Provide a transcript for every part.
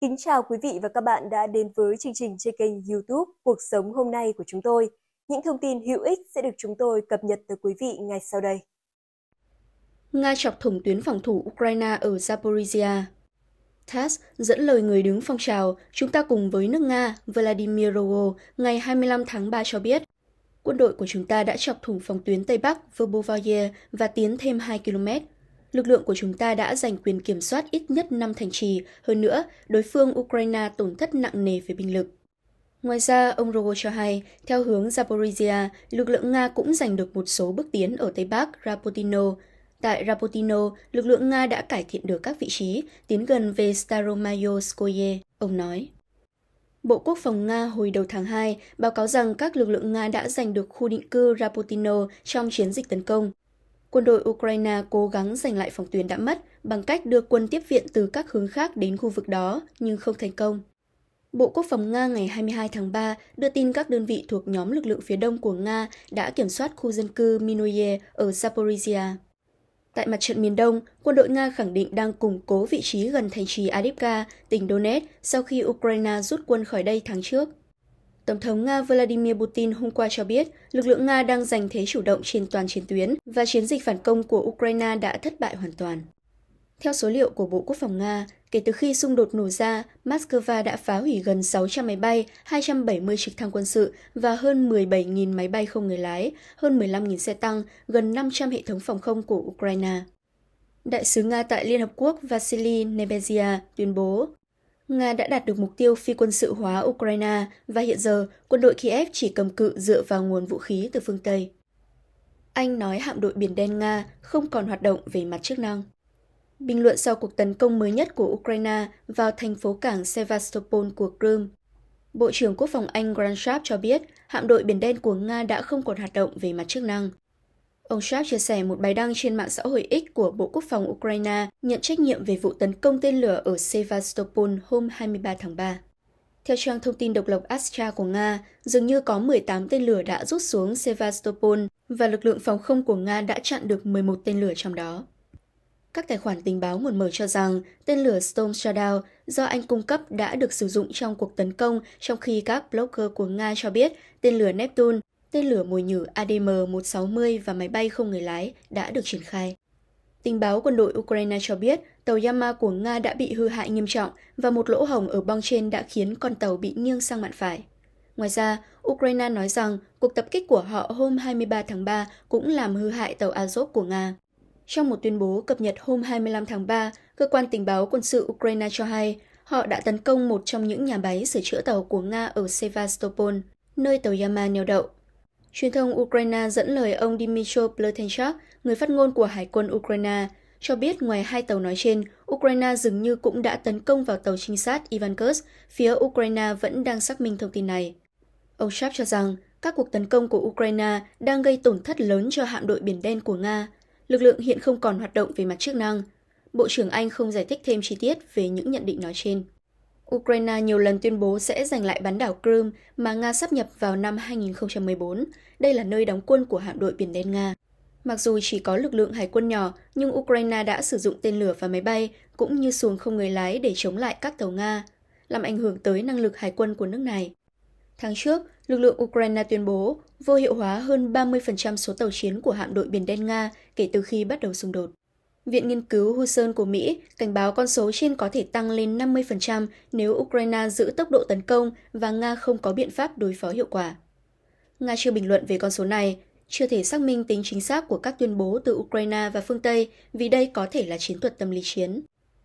Kính chào quý vị và các bạn đã đến với chương trình trên kênh YouTube Cuộc sống hôm nay của chúng tôi. Những thông tin hữu ích sẽ được chúng tôi cập nhật tới quý vị ngay sau đây. Nga chọc thủng tuyến phòng thủ Ukraine ở Zaporizhia. TASS dẫn lời người đứng phong trào Chúng ta cùng với nước Nga Vladimir Rogo ngày 25 tháng 3 cho biết, quân đội của chúng ta đã chọc thủng phòng tuyến Tây Bắc Verbovoye và tiến thêm 2 km lực lượng của chúng ta đã giành quyền kiểm soát ít nhất 5 thành trì, hơn nữa, đối phương Ukraine tổn thất nặng nề về binh lực. Ngoài ra, ông Rogo cho hay, theo hướng Zaporizhia, lực lượng Nga cũng giành được một số bước tiến ở Tây Bắc Rapotino. Tại Rapotino, lực lượng Nga đã cải thiện được các vị trí, tiến gần về Staromayoskoye, ông nói. Bộ Quốc phòng Nga hồi đầu tháng 2 báo cáo rằng các lực lượng Nga đã giành được khu định cư Rapotino trong chiến dịch tấn công quân đội Ukraine cố gắng giành lại phòng tuyến đã mất bằng cách đưa quân tiếp viện từ các hướng khác đến khu vực đó, nhưng không thành công. Bộ Quốc phòng Nga ngày 22 tháng 3 đưa tin các đơn vị thuộc nhóm lực lượng phía đông của Nga đã kiểm soát khu dân cư Minoye ở Zaporizhia. Tại mặt trận miền Đông, quân đội Nga khẳng định đang củng cố vị trí gần thành trì Adivka, tỉnh Donetsk, sau khi Ukraine rút quân khỏi đây tháng trước. Tổng thống Nga Vladimir Putin hôm qua cho biết lực lượng Nga đang giành thế chủ động trên toàn chiến tuyến và chiến dịch phản công của Ukraine đã thất bại hoàn toàn. Theo số liệu của Bộ Quốc phòng Nga, kể từ khi xung đột nổ ra, Moscow đã phá hủy gần 600 máy bay, 270 trực thăng quân sự và hơn 17.000 máy bay không người lái, hơn 15.000 xe tăng, gần 500 hệ thống phòng không của Ukraine. Đại sứ Nga tại Liên Hợp Quốc Vasily Nebenzia tuyên bố Nga đã đạt được mục tiêu phi quân sự hóa Ukraine và hiện giờ quân đội Kiev chỉ cầm cự dựa vào nguồn vũ khí từ phương Tây. Anh nói hạm đội Biển Đen Nga không còn hoạt động về mặt chức năng. Bình luận sau cuộc tấn công mới nhất của Ukraine vào thành phố cảng Sevastopol của Crimea, Bộ trưởng Quốc phòng Anh Grant Sharp cho biết hạm đội Biển Đen của Nga đã không còn hoạt động về mặt chức năng. Ông Sharp chia sẻ một bài đăng trên mạng xã hội X của Bộ Quốc phòng Ukraine nhận trách nhiệm về vụ tấn công tên lửa ở Sevastopol hôm 23 tháng 3. Theo trang thông tin độc lập Astra của Nga, dường như có 18 tên lửa đã rút xuống Sevastopol và lực lượng phòng không của Nga đã chặn được 11 tên lửa trong đó. Các tài khoản tình báo nguồn mở cho rằng tên lửa Storm Shadow do Anh cung cấp đã được sử dụng trong cuộc tấn công, trong khi các blogger của Nga cho biết tên lửa Neptune tên lửa mồi nhử ADM-160 và máy bay không người lái đã được triển khai. Tình báo quân đội Ukraine cho biết tàu Yama của Nga đã bị hư hại nghiêm trọng và một lỗ hổng ở bong trên đã khiến con tàu bị nghiêng sang mạn phải. Ngoài ra, Ukraine nói rằng cuộc tập kích của họ hôm 23 tháng 3 cũng làm hư hại tàu Azov của Nga. Trong một tuyên bố cập nhật hôm 25 tháng 3, cơ quan tình báo quân sự Ukraine cho hay họ đã tấn công một trong những nhà máy sửa chữa tàu của Nga ở Sevastopol, nơi tàu Yama neo đậu. Truyền thông Ukraine dẫn lời ông Dmytro Pletenchuk, người phát ngôn của Hải quân Ukraine, cho biết ngoài hai tàu nói trên, Ukraine dường như cũng đã tấn công vào tàu trinh sát Ivankus, phía Ukraine vẫn đang xác minh thông tin này. Ông Sharp cho rằng, các cuộc tấn công của Ukraine đang gây tổn thất lớn cho hạm đội Biển Đen của Nga. Lực lượng hiện không còn hoạt động về mặt chức năng. Bộ trưởng Anh không giải thích thêm chi tiết về những nhận định nói trên. Ukraine nhiều lần tuyên bố sẽ giành lại bán đảo Crimea mà Nga sắp nhập vào năm 2014. Đây là nơi đóng quân của hạm đội Biển Đen Nga. Mặc dù chỉ có lực lượng hải quân nhỏ, nhưng Ukraine đã sử dụng tên lửa và máy bay, cũng như xuồng không người lái để chống lại các tàu Nga, làm ảnh hưởng tới năng lực hải quân của nước này. Tháng trước, lực lượng Ukraine tuyên bố vô hiệu hóa hơn 30% số tàu chiến của hạm đội Biển Đen Nga kể từ khi bắt đầu xung đột. Viện Nghiên cứu Huson của Mỹ cảnh báo con số trên có thể tăng lên 50% nếu Ukraine giữ tốc độ tấn công và Nga không có biện pháp đối phó hiệu quả. Nga chưa bình luận về con số này, chưa thể xác minh tính chính xác của các tuyên bố từ Ukraine và phương Tây vì đây có thể là chiến thuật tâm lý chiến.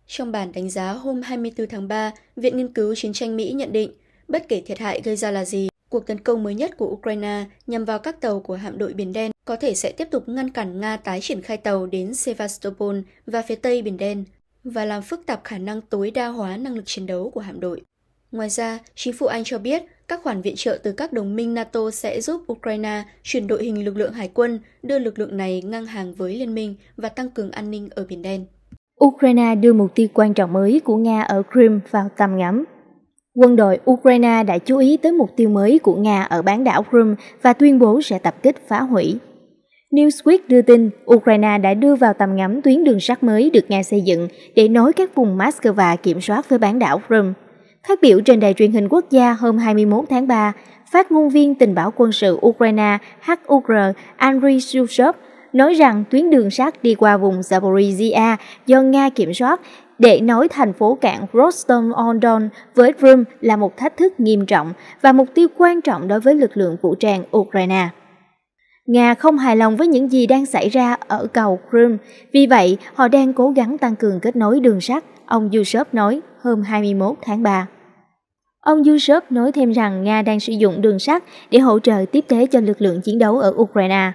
Trong bản đánh giá hôm 24 tháng 3, Viện Nghiên cứu Chiến tranh Mỹ nhận định, bất kể thiệt hại gây ra là gì, Cuộc tấn công mới nhất của Ukraine nhằm vào các tàu của hạm đội Biển Đen có thể sẽ tiếp tục ngăn cản Nga tái triển khai tàu đến Sevastopol và phía Tây Biển Đen và làm phức tạp khả năng tối đa hóa năng lực chiến đấu của hạm đội. Ngoài ra, chính phủ Anh cho biết các khoản viện trợ từ các đồng minh NATO sẽ giúp Ukraine chuyển đội hình lực lượng hải quân, đưa lực lượng này ngang hàng với liên minh và tăng cường an ninh ở Biển Đen. Ukraine đưa mục tiêu quan trọng mới của Nga ở Crimea vào tầm ngắm. Quân đội Ukraine đã chú ý tới mục tiêu mới của Nga ở bán đảo Crimea và tuyên bố sẽ tập kích phá hủy. Newsweek đưa tin Ukraine đã đưa vào tầm ngắm tuyến đường sắt mới được Nga xây dựng để nối các vùng Moscow kiểm soát với bán đảo Crimea. Phát biểu trên đài truyền hình quốc gia hôm 21 tháng 3, phát ngôn viên tình báo quân sự Ukraine HUR Andriy Sushov nói rằng tuyến đường sắt đi qua vùng Zaporizhia do Nga kiểm soát để nối thành phố cảng Rostov-on-Don với Rome là một thách thức nghiêm trọng và mục tiêu quan trọng đối với lực lượng vũ trang Ukraine. Nga không hài lòng với những gì đang xảy ra ở cầu Crimea, vì vậy họ đang cố gắng tăng cường kết nối đường sắt, ông Yushov nói hôm 21 tháng 3. Ông Yushov nói thêm rằng Nga đang sử dụng đường sắt để hỗ trợ tiếp tế cho lực lượng chiến đấu ở Ukraine.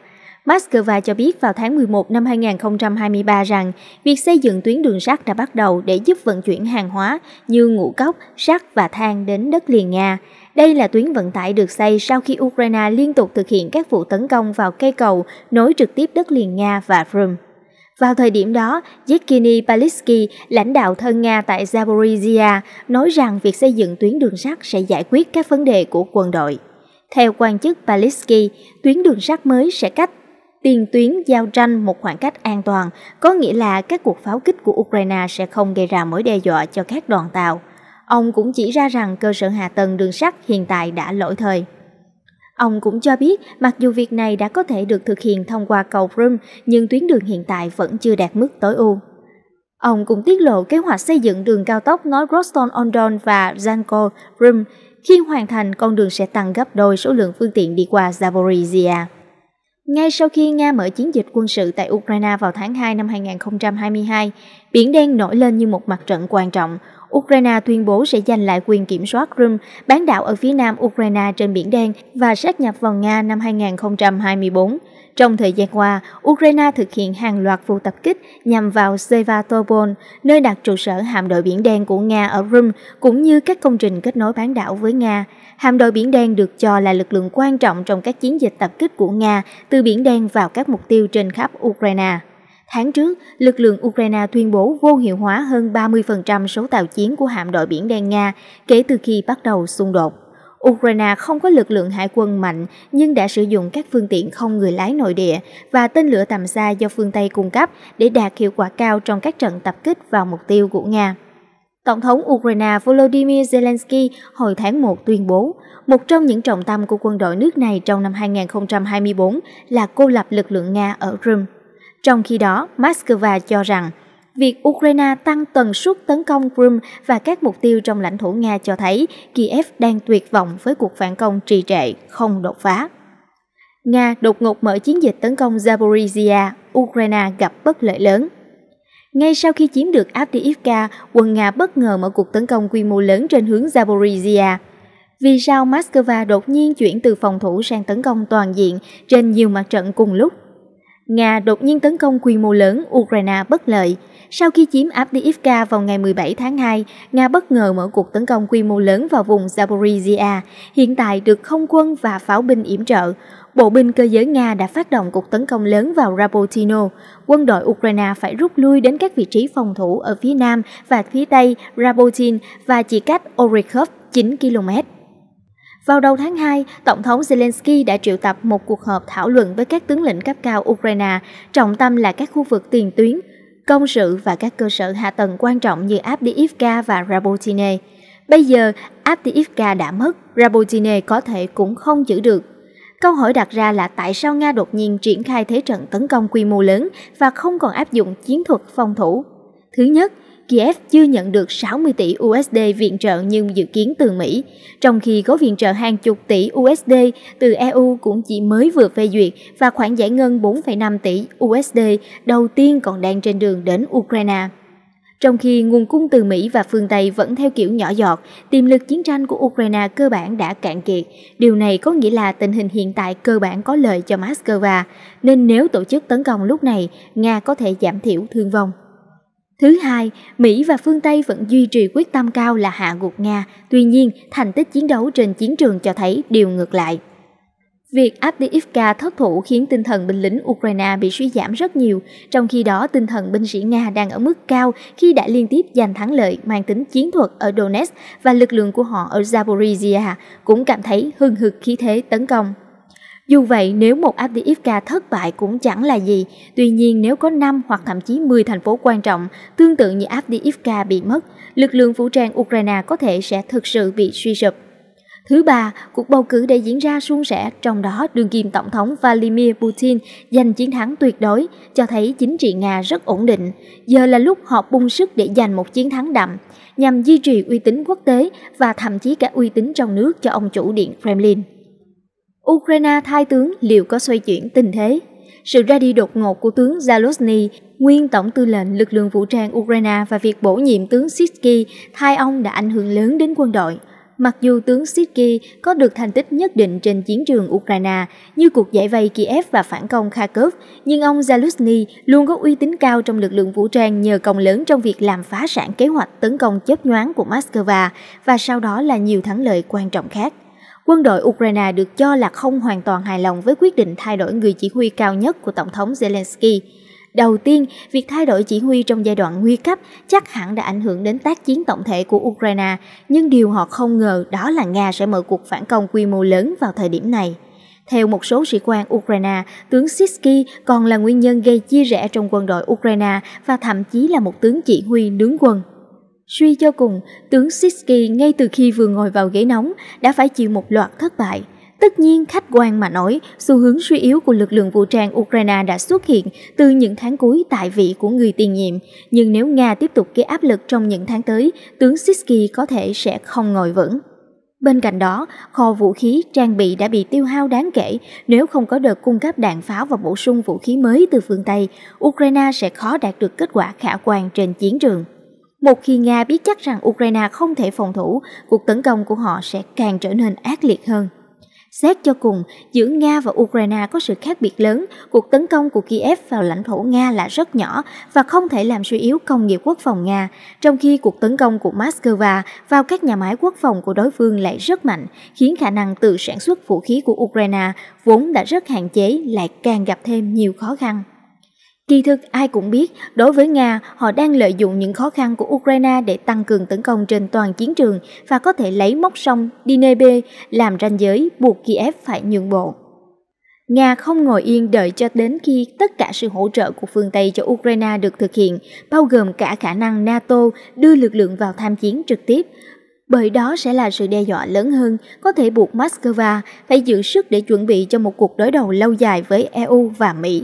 Moscow cho biết vào tháng 11 năm 2023 rằng việc xây dựng tuyến đường sắt đã bắt đầu để giúp vận chuyển hàng hóa như ngũ cốc, sắt và than đến đất liền Nga. Đây là tuyến vận tải được xây sau khi Ukraine liên tục thực hiện các vụ tấn công vào cây cầu nối trực tiếp đất liền Nga và Crimea. Vào thời điểm đó, Yevgeny Palisky, lãnh đạo thân Nga tại Zaporizhia, nói rằng việc xây dựng tuyến đường sắt sẽ giải quyết các vấn đề của quân đội. Theo quan chức Palisky, tuyến đường sắt mới sẽ cách tiền tuyến giao tranh một khoảng cách an toàn, có nghĩa là các cuộc pháo kích của Ukraine sẽ không gây ra mối đe dọa cho các đoàn tàu. Ông cũng chỉ ra rằng cơ sở hạ tầng đường sắt hiện tại đã lỗi thời. Ông cũng cho biết, mặc dù việc này đã có thể được thực hiện thông qua cầu Crimea, nhưng tuyến đường hiện tại vẫn chưa đạt mức tối ưu. Ông cũng tiết lộ kế hoạch xây dựng đường cao tốc nối Roston-on-Don và Zanko Rim. Khi hoàn thành, con đường sẽ tăng gấp đôi số lượng phương tiện đi qua Zaporizhia. Ngay sau khi Nga mở chiến dịch quân sự tại Ukraine vào tháng 2 năm 2022, Biển Đen nổi lên như một mặt trận quan trọng, Ukraine tuyên bố sẽ giành lại quyền kiểm soát Crimea, bán đảo ở phía nam Ukraine trên Biển Đen và sát nhập vào Nga năm 2024. Trong thời gian qua, Ukraine thực hiện hàng loạt vụ tập kích nhằm vào Sevastopol, nơi đặt trụ sở hạm đội Biển Đen của Nga ở Crimea, cũng như các công trình kết nối bán đảo với Nga. Hạm đội Biển Đen được cho là lực lượng quan trọng trong các chiến dịch tập kích của Nga từ Biển Đen vào các mục tiêu trên khắp Ukraine. Tháng trước, lực lượng Ukraine tuyên bố vô hiệu hóa hơn 30% số tàu chiến của hạm đội Biển Đen Nga kể từ khi bắt đầu xung đột. Ukraine không có lực lượng hải quân mạnh nhưng đã sử dụng các phương tiện không người lái nội địa và tên lửa tầm xa do phương Tây cung cấp để đạt hiệu quả cao trong các trận tập kích vào mục tiêu của Nga. Tổng thống Ukraine Volodymyr Zelensky hồi tháng 1 tuyên bố, một trong những trọng tâm của quân đội nước này trong năm 2024 là cô lập lực lượng Nga ở Crimea. Trong khi đó, Moscow cho rằng việc Ukraine tăng tần suất tấn công Crimea và các mục tiêu trong lãnh thổ Nga cho thấy Kiev đang tuyệt vọng với cuộc phản công trì trệ, không đột phá. Nga đột ngột mở chiến dịch tấn công Zaporizhia, Ukraine gặp bất lợi lớn. Ngay sau khi chiếm được Avdiivka, quân Nga bất ngờ mở cuộc tấn công quy mô lớn trên hướng Zaporizhia. Vì sao Moscow đột nhiên chuyển từ phòng thủ sang tấn công toàn diện trên nhiều mặt trận cùng lúc Nga đột nhiên tấn công quy mô lớn Ukraine bất lợi. Sau khi chiếm Avdiivka vào ngày 17 tháng 2, Nga bất ngờ mở cuộc tấn công quy mô lớn vào vùng Zaporizhia, hiện tại được không quân và pháo binh yểm trợ. Bộ binh cơ giới Nga đã phát động cuộc tấn công lớn vào Rapotino. Quân đội Ukraine phải rút lui đến các vị trí phòng thủ ở phía nam và phía tây Rapotin và chỉ cách Orykhov 9 km. Vào đầu tháng 2, Tổng thống Zelensky đã triệu tập một cuộc họp thảo luận với các tướng lĩnh cấp cao Ukraine, trọng tâm là các khu vực tiền tuyến, công sự và các cơ sở hạ tầng quan trọng như Abdiivka và Rabotine. Bây giờ, Abdiivka đã mất, Rabotine có thể cũng không giữ được. Câu hỏi đặt ra là tại sao Nga đột nhiên triển khai thế trận tấn công quy mô lớn và không còn áp dụng chiến thuật phòng thủ? Thứ nhất, Kiev chưa nhận được 60 tỷ USD viện trợ như dự kiến từ Mỹ, trong khi gói viện trợ hàng chục tỷ USD từ EU cũng chỉ mới vừa phê duyệt và khoản giải ngân 4,5 tỷ USD đầu tiên còn đang trên đường đến Ukraine. Trong khi nguồn cung từ Mỹ và phương Tây vẫn theo kiểu nhỏ giọt, tiềm lực chiến tranh của Ukraine cơ bản đã cạn kiệt. Điều này có nghĩa là tình hình hiện tại cơ bản có lợi cho Moscow, nên nếu tổ chức tấn công lúc này, Nga có thể giảm thiểu thương vong. Thứ hai, Mỹ và phương Tây vẫn duy trì quyết tâm cao là hạ gục Nga, tuy nhiên thành tích chiến đấu trên chiến trường cho thấy điều ngược lại. Việc Avdiivka thất thủ khiến tinh thần binh lính Ukraine bị suy giảm rất nhiều, trong khi đó tinh thần binh sĩ Nga đang ở mức cao khi đã liên tiếp giành thắng lợi mang tính chiến thuật ở Donetsk và lực lượng của họ ở Zaporizhia cũng cảm thấy hưng hực khí thế tấn công. Dù vậy, nếu một Avdiivka thất bại cũng chẳng là gì, tuy nhiên nếu có 5 hoặc thậm chí 10 thành phố quan trọng tương tự như Avdiivka bị mất, lực lượng vũ trang Ukraine có thể sẽ thực sự bị suy sụp. Thứ ba, cuộc bầu cử đã diễn ra suôn sẻ, trong đó đương kim tổng thống Vladimir Putin giành chiến thắng tuyệt đối, cho thấy chính trị Nga rất ổn định. Giờ là lúc họ bung sức để giành một chiến thắng đậm, nhằm duy trì uy tín quốc tế và thậm chí cả uy tín trong nước cho ông chủ điện Kremlin. Ukraine thay tướng liệu có xoay chuyển tình thế? Sự ra đi đột ngột của tướng Zaluzny, nguyên tổng tư lệnh lực lượng vũ trang Ukraine và việc bổ nhiệm tướng Sitski thay ông đã ảnh hưởng lớn đến quân đội. Mặc dù tướng Sitski có được thành tích nhất định trên chiến trường Ukraine như cuộc giải vây Kiev và phản công Kharkov, nhưng ông Zaluzny luôn có uy tín cao trong lực lượng vũ trang nhờ công lớn trong việc làm phá sản kế hoạch tấn công chớp nhoáng của Moscow và sau đó là nhiều thắng lợi quan trọng khác. Quân đội Ukraine được cho là không hoàn toàn hài lòng với quyết định thay đổi người chỉ huy cao nhất của Tổng thống Zelensky. Đầu tiên, việc thay đổi chỉ huy trong giai đoạn nguy cấp chắc hẳn đã ảnh hưởng đến tác chiến tổng thể của Ukraine, nhưng điều họ không ngờ đó là Nga sẽ mở cuộc phản công quy mô lớn vào thời điểm này. Theo một số sĩ quan Ukraine, tướng Sisky còn là nguyên nhân gây chia rẽ trong quân đội Ukraine và thậm chí là một tướng chỉ huy nướng quân. Suy cho cùng, tướng Sitski ngay từ khi vừa ngồi vào ghế nóng đã phải chịu một loạt thất bại. Tất nhiên, khách quan mà nói, xu hướng suy yếu của lực lượng vũ trang Ukraine đã xuất hiện từ những tháng cuối tại vị của người tiền nhiệm. Nhưng nếu Nga tiếp tục gây áp lực trong những tháng tới, tướng Sitski có thể sẽ không ngồi vững. Bên cạnh đó, kho vũ khí trang bị đã bị tiêu hao đáng kể nếu không có đợt cung cấp đạn pháo và bổ sung vũ khí mới từ phương Tây, Ukraine sẽ khó đạt được kết quả khả quan trên chiến trường. Một khi Nga biết chắc rằng Ukraine không thể phòng thủ, cuộc tấn công của họ sẽ càng trở nên ác liệt hơn. Xét cho cùng, giữa Nga và Ukraine có sự khác biệt lớn, cuộc tấn công của Kiev vào lãnh thổ Nga là rất nhỏ và không thể làm suy yếu công nghiệp quốc phòng Nga, trong khi cuộc tấn công của Moscow vào các nhà máy quốc phòng của đối phương lại rất mạnh, khiến khả năng tự sản xuất vũ khí của Ukraine vốn đã rất hạn chế lại càng gặp thêm nhiều khó khăn. Kỳ thực ai cũng biết, đối với Nga, họ đang lợi dụng những khó khăn của Ukraine để tăng cường tấn công trên toàn chiến trường và có thể lấy mốc sông Dnebe làm ranh giới buộc Kiev phải nhượng bộ. Nga không ngồi yên đợi cho đến khi tất cả sự hỗ trợ của phương Tây cho Ukraine được thực hiện, bao gồm cả khả năng NATO đưa lực lượng vào tham chiến trực tiếp, bởi đó sẽ là sự đe dọa lớn hơn, có thể buộc Moscow phải giữ sức để chuẩn bị cho một cuộc đối đầu lâu dài với EU và Mỹ.